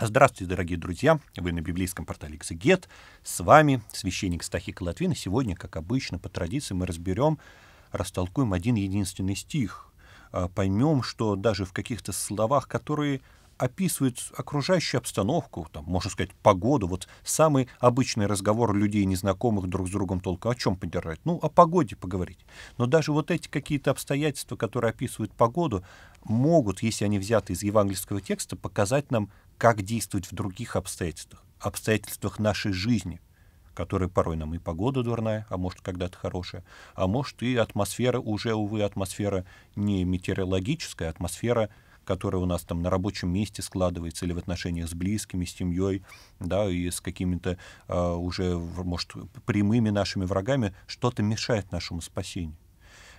Здравствуйте, дорогие друзья! Вы на библейском портале «Эксегет». С вами священник Стахик Латвин. И сегодня, как обычно, по традиции мы разберем, растолкуем один единственный стих. А, поймем, что даже в каких-то словах, которые описывают окружающую обстановку, там, можно сказать, погоду. Вот самый обычный разговор людей, незнакомых друг с другом толку, о чем поддержать? Ну, о погоде поговорить. Но даже вот эти какие-то обстоятельства, которые описывают погоду, могут, если они взяты из евангельского текста, показать нам, как действовать в других обстоятельствах, обстоятельствах нашей жизни, которые порой нам и погода дурная, а может когда-то хорошая, а может и атмосфера уже, увы, атмосфера не метеорологическая, а атмосфера которая у нас там на рабочем месте складывается или в отношениях с близкими, с семьей, да, и с какими-то э, уже, может, прямыми нашими врагами, что-то мешает нашему спасению.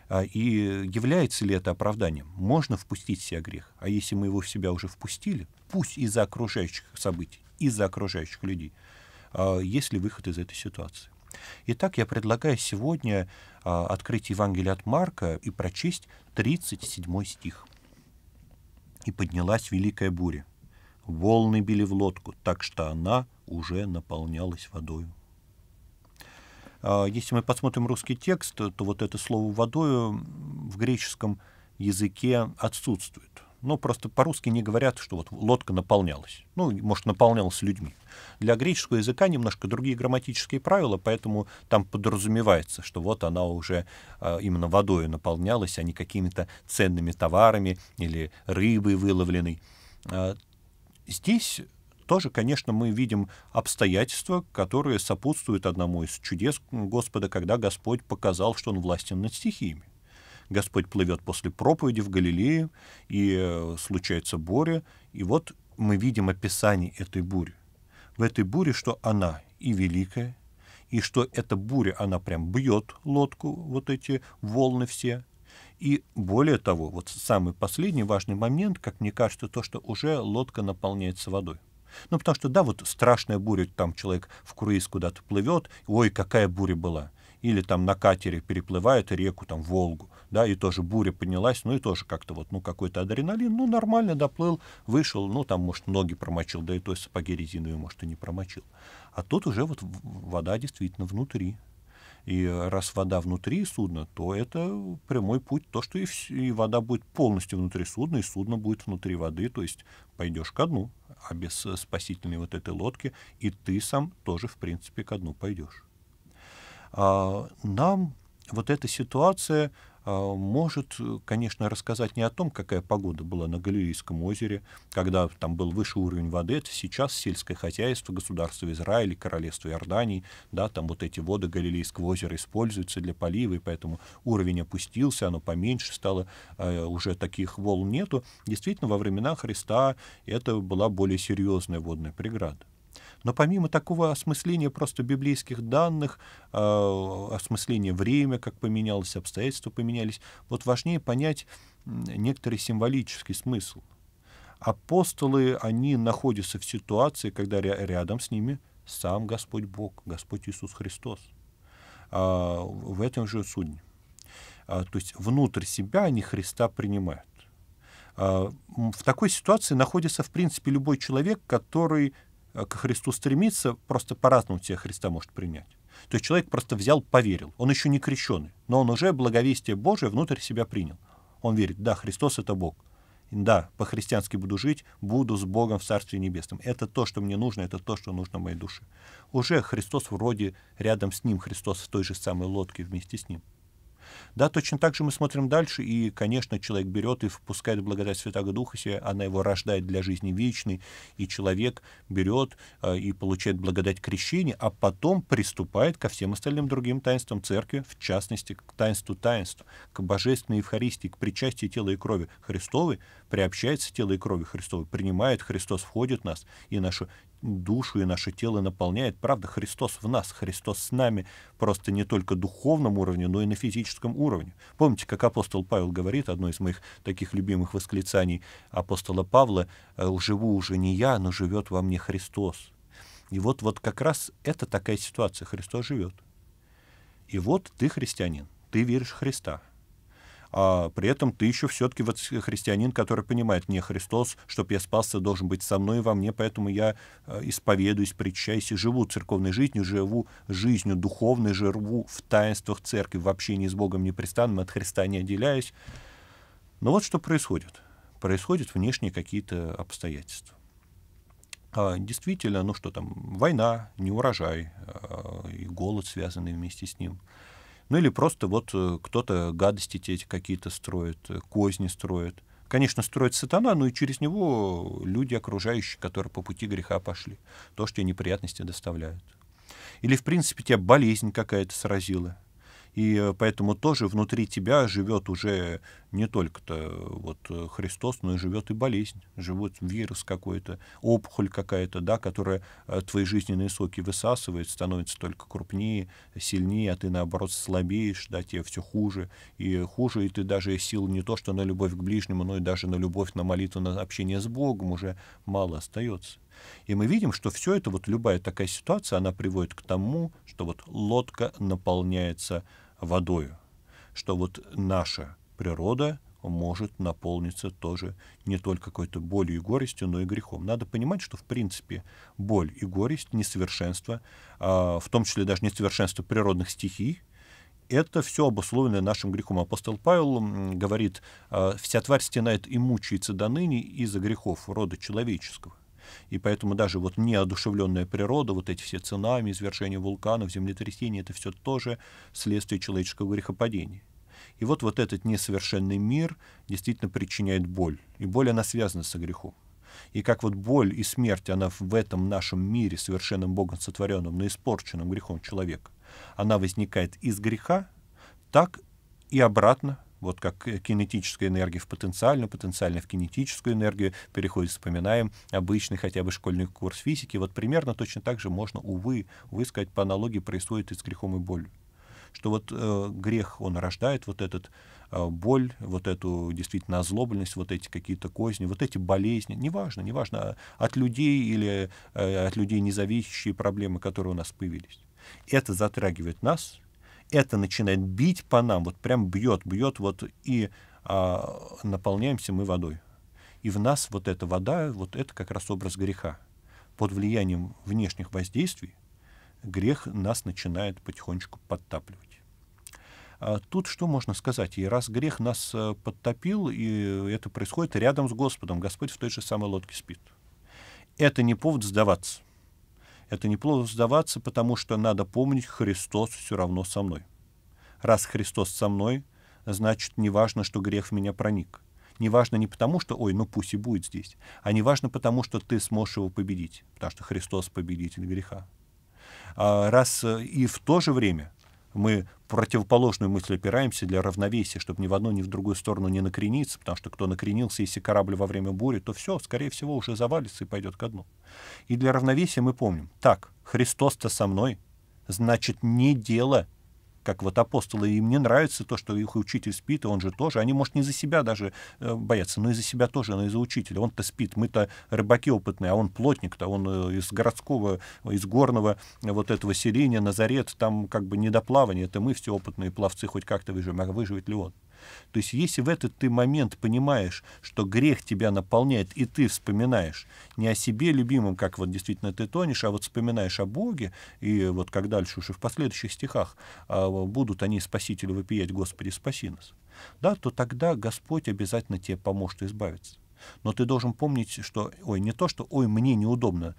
А, и является ли это оправданием? Можно впустить в себя грех. А если мы его в себя уже впустили, пусть из-за окружающих событий, из-за окружающих людей, а, есть ли выход из этой ситуации? Итак, я предлагаю сегодня открыть Евангелие от Марка и прочесть 37 стих и поднялась великая буря. Волны били в лодку, так что она уже наполнялась водою. А, если мы посмотрим русский текст, то вот это слово «водою» в греческом языке отсутствует. Ну, просто по-русски не говорят, что вот лодка наполнялась. Ну, может, наполнялась людьми. Для греческого языка немножко другие грамматические правила, поэтому там подразумевается, что вот она уже э, именно водой наполнялась, а не какими-то ценными товарами или рыбой выловленной. Э, здесь тоже, конечно, мы видим обстоятельства, которые сопутствуют одному из чудес Господа, когда Господь показал, что Он властен над стихиями. Господь плывет после проповеди в Галилее, и э, случается буря, и вот мы видим описание этой бури. В этой буре, что она и великая, и что эта буря, она прям бьет лодку, вот эти волны все. И более того, вот самый последний важный момент, как мне кажется, то, что уже лодка наполняется водой. Ну, потому что, да, вот страшная буря, там человек в круиз куда-то плывет, ой, какая буря была или там на катере переплывает реку, там, Волгу, да, и тоже буря поднялась, ну и тоже как-то вот, ну, какой-то адреналин, ну, нормально доплыл, вышел, ну, там, может, ноги промочил, да и то сапоги резиновые, может, и не промочил. А тут уже вот вода действительно внутри. И раз вода внутри судна, то это прямой путь, то, что и, и вода будет полностью внутри судна, и судно будет внутри воды, то есть пойдешь ко дну, а без э, спасительной вот этой лодки и ты сам тоже, в принципе, ко дну пойдешь. А, нам вот эта ситуация а, может, конечно, рассказать не о том, какая погода была на Галилейском озере, когда там был выше уровень воды, это сейчас сельское хозяйство, государство Израиль, королевство Иордании, да, там вот эти воды Галилейского озера используются для полива, и поэтому уровень опустился, оно поменьше стало, а, уже таких волн нету. Действительно, во времена Христа это была более серьезная водная преграда. Но помимо такого осмысления просто библейских данных, а, осмысления время, как поменялось, обстоятельства поменялись, вот важнее понять некоторый символический смысл. Апостолы, они находятся в ситуации, когда рядом с ними сам Господь Бог, Господь Иисус Христос. А, в этом же суть. А, то есть внутрь себя они Христа принимают. В такой ситуации находится, в принципе, любой человек, который Э, к Христу стремится, просто по-разному тебя Христа может принять. То есть человек просто взял, поверил. Он еще не крещенный, но он уже благовестие Божие внутрь себя принял. Он верит, да, Христос — это Бог. Да, по-христиански буду жить, буду с Богом в Царстве Небесном. Это то, что мне нужно, это то, что нужно моей душе. Уже Христос вроде рядом с ним, Христос в той же самой лодке вместе с ним. Да, точно так же мы смотрим дальше, и, конечно, человек берет и впускает благодать Святого Духа себе, она его рождает для жизни вечной, и человек берет э, и получает благодать крещения, а потом приступает ко всем остальным другим таинствам церкви, в частности, к таинству таинства, к божественной Евхаристии, к причастию тела и крови Христовой, приобщается тело и крови Христовой, принимает Христос, входит в нас, и нашу душу и наше тело наполняет. Правда, Христос в нас, Христос с нами, просто не только духовном уровне, но и на физическом уровне. Помните, как апостол Павел говорит, одно из моих таких любимых восклицаний апостола Павла, э, «Живу уже не я, но живет во мне Христос». И вот, вот как раз это такая ситуация, Христос живет. И вот ты христианин, ты веришь в Христа, а при этом ты еще все-таки вот э, христианин, который понимает, мне Христос, чтобы я спасся, должен быть со мной и во мне, поэтому я э, исповедуюсь, причащаюсь и живу церковной жизнью, живу жизнью духовной, живу в таинствах церкви, в общении с Богом непрестанным, от Христа не отделяясь. Но вот что происходит. Происходят внешние какие-то обстоятельства. А, действительно, ну что там, война, неурожай, а, и голод, связанный вместе с ним – ну или просто вот э, кто-то гадости эти какие-то строит, э, козни строит. Конечно, строит сатана, но и через него люди окружающие, которые по пути греха пошли. То, что тебе неприятности доставляют. Или, в принципе, тебя болезнь какая-то сразила и э, поэтому тоже внутри тебя живет уже не только-то э, вот э, Христос, но и живет и болезнь, живет вирус какой-то, опухоль какая-то, да, которая твои жизненные соки высасывает, становится только крупнее, сильнее, а ты, наоборот, слабеешь, да, тебе все хуже и хуже, и ты даже сил не то, что на любовь к ближнему, но и даже на любовь, на молитву, на общение с Богом уже мало остается. И мы видим, что все это, вот любая такая ситуация, она приводит к тому, что вот лодка наполняется водою, что вот наша природа может наполниться тоже не только какой-то болью и горестью, но и грехом. Надо понимать, что, в принципе, боль и горесть, несовершенство, а, в том числе даже несовершенство природных стихий, это все обусловлено нашим грехом. Апостол Павел говорит, а, «Вся тварь стенает и мучается до ныне из-за грехов рода человеческого». И поэтому даже вот неодушевленная природа, вот эти все цунами, извержения вулканов, землетрясения, это все тоже следствие человеческого грехопадения. И вот, вот этот несовершенный мир действительно причиняет боль. И боль, она связана со грехом. И как вот боль и смерть, она в этом нашем мире, совершенным Богом сотворенным, но испорченным грехом человека, она возникает из греха, так и обратно вот как э, кинетическая энергия в потенциальную, потенциально в кинетическую энергию переходит, вспоминаем обычный хотя бы школьный курс физики, вот примерно точно так же можно, увы, высказать по аналогии происходит и с грехом и болью что вот э, грех, он рождает вот этот э, боль, вот эту действительно озлобленность, вот эти какие-то козни, вот эти болезни, неважно, неважно, а от людей или э, от людей независящие проблемы, которые у нас появились. Это затрагивает нас, это начинает бить по нам, вот прям бьет, бьет, вот и а, наполняемся мы водой. И в нас вот эта вода, вот это как раз образ греха. Под влиянием внешних воздействий грех нас начинает потихонечку подтапливать. А тут что можно сказать? И раз грех нас э, подтопил, и это происходит рядом с Господом, Господь в той же самой лодке спит. Это не повод сдаваться. Это неплохо сдаваться, потому что надо помнить, Христос все равно со мной. Раз Христос со мной, значит, не важно, что грех в меня проник. Не важно не потому, что, ой, ну пусть и будет здесь, а не важно потому, что ты сможешь его победить, потому что Христос победитель греха. А раз э, и в то же время – мы противоположную мысль опираемся для равновесия, чтобы ни в одну, ни в другую сторону не накрениться, потому что кто накренился, если корабль во время бури, то все, скорее всего, уже завалится и пойдет ко дну. И для равновесия мы помним, так, Христос-то со мной, значит, не дело — как вот апостолы, им не нравится то, что их учитель спит, и он же тоже. Они, может, не за себя даже э, боятся, но и за себя тоже, но и за учителя. Он-то спит, мы-то рыбаки опытные, а он плотник-то, он э, из городского, из горного э, вот этого селения, Назарет, там как бы недоплавание, это мы все опытные пловцы, хоть как-то выживем, а выживет ли он? То есть если в этот ты момент понимаешь, что грех тебя наполняет, и ты вспоминаешь не о себе любимом, как вот действительно ты тонешь, а вот вспоминаешь о Боге, и вот как дальше уже в последующих стихах а, будут они, спасители, вопиять, Господи, спаси нас, да, то тогда Господь обязательно тебе поможет избавиться. Но ты должен помнить, что, ой, не то, что, ой, мне неудобно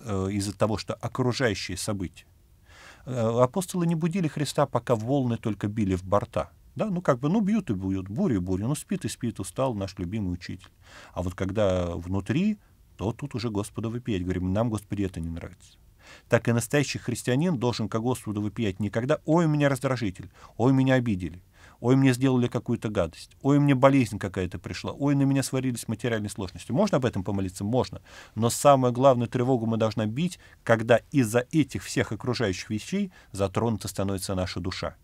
э, из-за того, что окружающие события. Э, апостолы не будили Христа, пока волны только били в борта. Да, ну как бы, ну бьют и бьют, буря и буря, ну спит и спит, устал наш любимый учитель. А вот когда внутри, то тут уже Господа выпиять. Говорим, нам, Господи, это не нравится. Так и настоящий христианин должен ко Господу выпиять никогда «Ой, меня раздражитель», «Ой, меня обидели», «Ой, мне сделали какую-то гадость», «Ой, мне болезнь какая-то пришла», «Ой, на меня сварились материальные сложности». Можно об этом помолиться? Можно. Но самую главную тревогу мы должны бить, когда из-за этих всех окружающих вещей затронута становится наша душа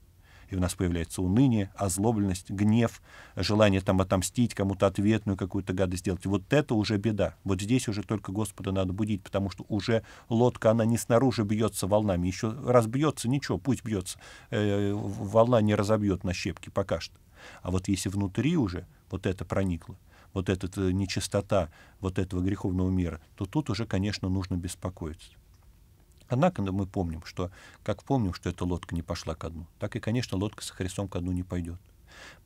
и у нас появляется уныние, озлобленность, гнев, желание там отомстить, кому-то ответную какую-то гадость сделать. Вот это уже беда. Вот здесь уже только Господа надо будить, потому что уже лодка, она не снаружи бьется волнами, еще разбьется, ничего, пусть бьется, э, волна не разобьет на щепки пока что. А вот если внутри уже вот это проникло, вот эта э, нечистота вот этого греховного мира, то тут уже, конечно, нужно беспокоиться. Однако мы помним, что как помним, что эта лодка не пошла ко дну, так и, конечно, лодка с Христом ко дну не пойдет.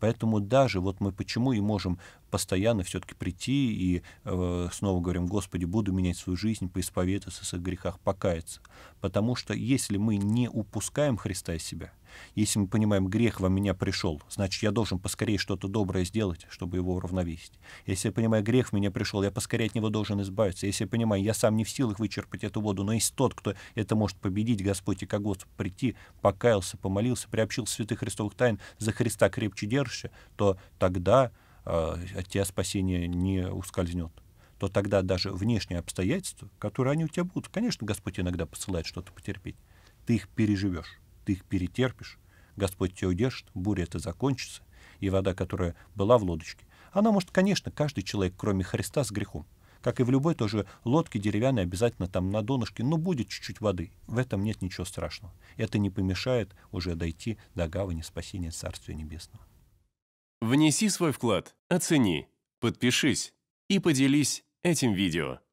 Поэтому даже вот мы почему и можем постоянно все-таки прийти и э, снова говорим, Господи, буду менять свою жизнь, поисповедаться в своих грехах, покаяться. Потому что если мы не упускаем Христа из себя, если мы понимаем, грех во меня пришел, значит, я должен поскорее что-то доброе сделать, чтобы его уравновесить. Если я понимаю, грех в меня пришел, я поскорее от него должен избавиться. Если я понимаю, я сам не в силах вычерпать эту воду, но есть тот, кто это может победить, Господь, и как Господь прийти, покаялся, помолился, приобщился святых христовых тайн, за Христа крепче держишься, то тогда э, от тебя спасение не ускользнет то тогда даже внешние обстоятельства, которые они у тебя будут, конечно, Господь иногда посылает что-то потерпеть, ты их переживешь ты их перетерпишь, Господь тебя удержит, буря это закончится, и вода, которая была в лодочке, она может, конечно, каждый человек, кроме Христа, с грехом. Как и в любой тоже лодке деревянной, обязательно там на донышке, но будет чуть-чуть воды. В этом нет ничего страшного. Это не помешает уже дойти до гавани спасения Царствия Небесного. Внеси свой вклад, оцени, подпишись и поделись этим видео.